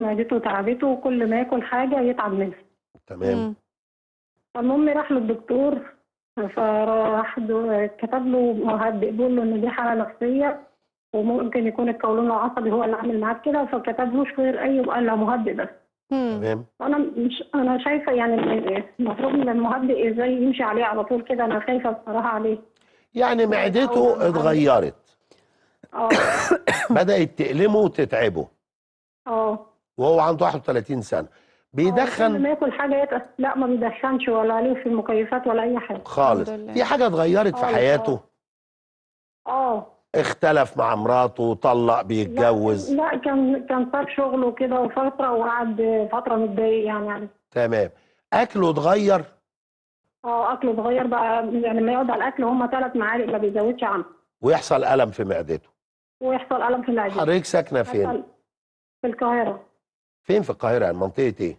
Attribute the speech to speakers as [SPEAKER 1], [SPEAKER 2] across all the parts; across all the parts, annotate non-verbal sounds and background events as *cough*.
[SPEAKER 1] معدته تعبته وكل ما ياكل حاجه يتعب منها تمام فالمهم راح للدكتور فراح كتب له مهدئ بيقول له ان دي حاله نفسيه وممكن يكون القولون العصبي هو اللي عامل معاك كده فكتب له غير اي وقال له مهدئ بس تمام انا مش انا شايفه يعني المفروض ان المهدئ ازاي يمشي عليه على طول كده انا خايفه بصراحه عليه يعني معدته
[SPEAKER 2] اتغيرت اه *coughs* بدات تألمه وتتعبه اه وهو عنده 31 سنه بيدخن ما آه،
[SPEAKER 1] ياكل حاجه لا ما بيدخنش ولا عليه في المكيفات ولا اي حاجه خالص في حاجه اتغيرت في حياته اه
[SPEAKER 2] اختلف مع مراته طلق بيتجوز
[SPEAKER 1] لا, لا كان كان ساب شغله كده وفتره وقعد فتره متضايق يعني يعني
[SPEAKER 2] تمام اكله اتغير
[SPEAKER 1] اه اكله اتغير بقى يعني لما يقعد على الاكل هم ثلاث معالق ما بيزودش عنه
[SPEAKER 2] ويحصل الم في معدته
[SPEAKER 1] ويحصل الم في معدته حضرتك
[SPEAKER 2] ساكنه فين
[SPEAKER 1] في القاهره
[SPEAKER 2] فين في القاهرة يعني منطقة إيه؟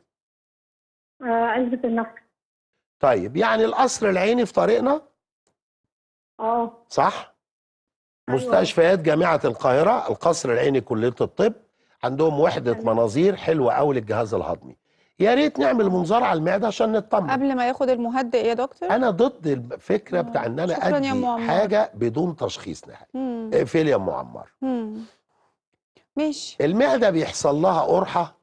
[SPEAKER 1] آه علبة النخل
[SPEAKER 2] طيب يعني القصر العيني في طريقنا؟ اه صح؟ أيوة. مستشفيات جامعة القاهرة القصر العيني كلية الطب عندهم وحدة أيوة. مناظير حلوة قوي للجهاز الهضمي يا ريت نعمل منظار على المعده عشان نطمن قبل ما ياخد المهدئ يا دكتور انا ضد الفكره بتاع آه. ان انا ادي حاجه بدون تشخيص
[SPEAKER 1] نهائي
[SPEAKER 2] اقفل يا ام عمار ماشي المعده بيحصل لها قرحه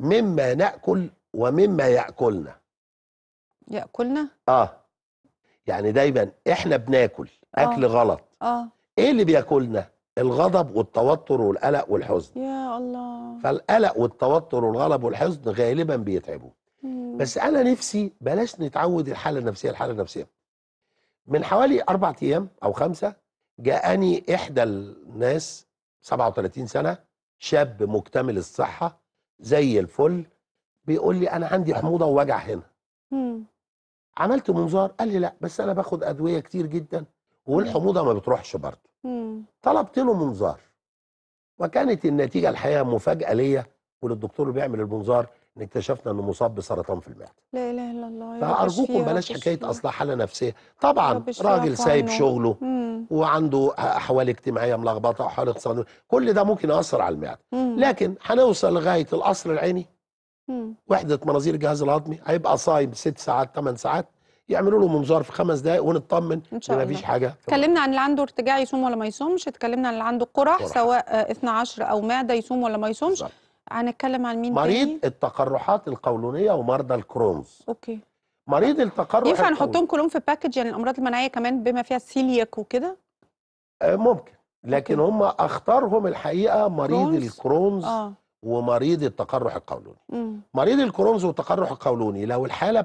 [SPEAKER 2] مما ناكل ومما ياكلنا ياكلنا اه يعني دايما احنا بناكل اكل آه. غلط اه ايه اللي بياكلنا الغضب والتوتر والقلق والحزن
[SPEAKER 1] يا الله
[SPEAKER 2] فالقلق والتوتر والغضب والحزن غالبا بيتعبوا مم. بس انا نفسي بلاش نتعود الحاله النفسيه الحاله النفسيه من حوالي اربع ايام او خمسه جاءني احدى الناس 37 سنه شاب مكتمل الصحه زي الفل بيقول لي انا عندي حموضه ووجع هنا مم. عملت منظار قال لي لا بس انا باخد ادويه كتير جدا والحموضه ما بتروحش برضه طلبت له منظار وكانت النتيجه الحقيقه مفاجاه ليا وللدكتور اللي بيعمل المنظار ان اكتشفنا انه مصاب بسرطان في المعده
[SPEAKER 1] لا اله الا الله فارجوكم بلاش حكايه اصلاح
[SPEAKER 2] حاله نفسيه طبعا راجل سايب شغله وعنده احوال اجتماعيه ملخبطه احوال اقتصاديه كل ده ممكن ياثر على المعده لكن هنوصل لغايه القصر العيني وحده مناظير الجهاز الهضمي هيبقى صايم ست ساعات ثمان ساعات يعملوا له منظار في خمس دقائق ونطمن ان مفيش حاجه
[SPEAKER 1] اتكلمنا عن اللي عنده ارتجاع يصوم ولا ما يصومش اتكلمنا عن اللي عنده قرح, سواء 12 آه، او معده يصوم ولا ما يصومش هنتكلم عن مين مريض تاني؟
[SPEAKER 2] التقرحات القولونيه ومرضى الكرونز اوكي مريض التقرح ينفع نحطهم
[SPEAKER 1] كلهم في باكج يعني الامراض المناعيه كمان بما فيها السيلياك وكده
[SPEAKER 2] آه، ممكن لكن هم اخطرهم الحقيقه مريض كرونز؟ الكرونز آه. ومريض التقرح القولوني مم. مريض الكرونز والتقرح القولوني لو الحاله